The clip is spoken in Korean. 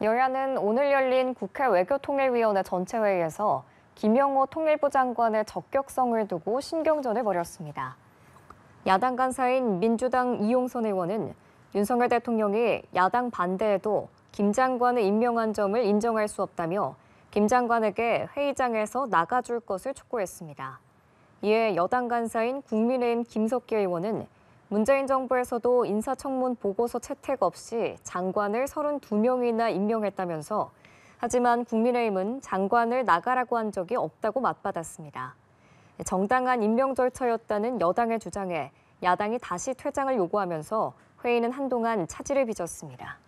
여야는 오늘 열린 국회 외교통일위원회 전체회의에서 김영호 통일부 장관의 적격성을 두고 신경전을 벌였습니다. 야당 간사인 민주당 이용선 의원은 윤석열 대통령이 야당 반대에도 김 장관을 임명한 점을 인정할 수 없다며 김 장관에게 회의장에서 나가줄 것을 촉구했습니다. 이에 여당 간사인 국민의힘 김석기 의원은 문재인 정부에서도 인사청문 보고서 채택 없이 장관을 32명이나 임명했다면서 하지만 국민의힘은 장관을 나가라고 한 적이 없다고 맞받았습니다. 정당한 임명 절차였다는 여당의 주장에 야당이 다시 퇴장을 요구하면서 회의는 한동안 차질을 빚었습니다.